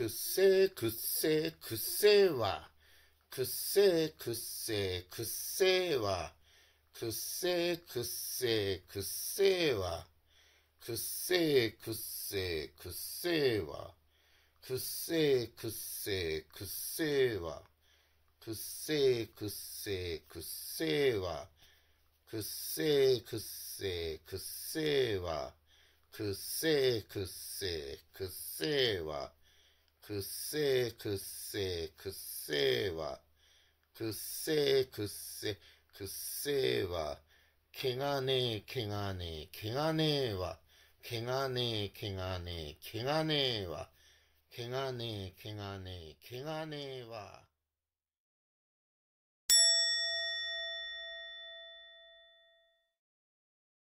くせくせくせはくせくせくせはくせくせくせはくせくせくせはくせくせくせはくせくせくせはくせくせくせはくせくせくせはくっせーくっせーくっせーは、くっせーくっせーくっせーは、けがねえけがねえけがねえは、けがねえけがねえけがねえは、けがねえけがねえけがねえは、